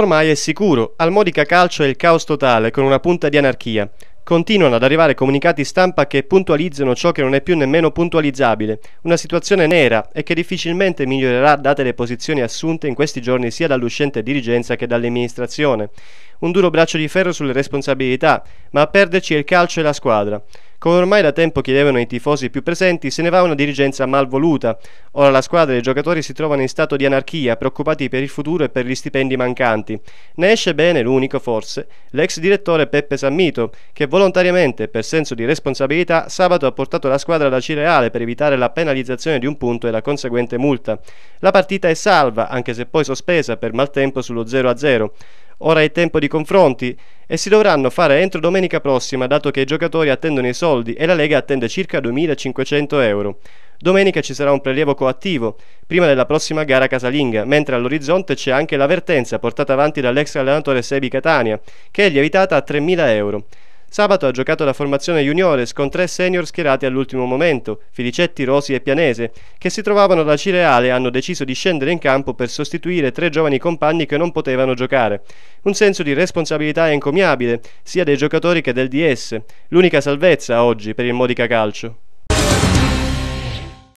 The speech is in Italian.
Ormai è sicuro, al Modica Calcio è il caos totale, con una punta di anarchia. Continuano ad arrivare comunicati stampa che puntualizzano ciò che non è più nemmeno puntualizzabile, una situazione nera e che difficilmente migliorerà date le posizioni assunte in questi giorni sia dall'uscente dirigenza che dall'amministrazione. Un duro braccio di ferro sulle responsabilità, ma a perderci è il calcio e la squadra. Come ormai da tempo chiedevano i tifosi più presenti, se ne va una dirigenza malvoluta. Ora la squadra e i giocatori si trovano in stato di anarchia, preoccupati per il futuro e per gli stipendi mancanti. Ne esce bene l'unico, forse, l'ex direttore Peppe Sammito, che volontariamente, per senso di responsabilità, sabato ha portato la squadra da Cireale per evitare la penalizzazione di un punto e la conseguente multa. La partita è salva, anche se poi sospesa per maltempo sullo 0-0. Ora è tempo di confronti e si dovranno fare entro domenica prossima, dato che i giocatori attendono i soldi e la Lega attende circa 2.500 euro. Domenica ci sarà un prelievo coattivo, prima della prossima gara casalinga, mentre all'orizzonte c'è anche l'avvertenza portata avanti dall'ex allenatore Sebi Catania, che è lievitata a 3.000 euro. Sabato ha giocato la formazione juniores con tre senior schierati all'ultimo momento, Filicetti, Rosi e Pianese, che si trovavano alla Cireale e hanno deciso di scendere in campo per sostituire tre giovani compagni che non potevano giocare. Un senso di responsabilità encomiabile, sia dei giocatori che del DS, l'unica salvezza oggi per il Modica Calcio.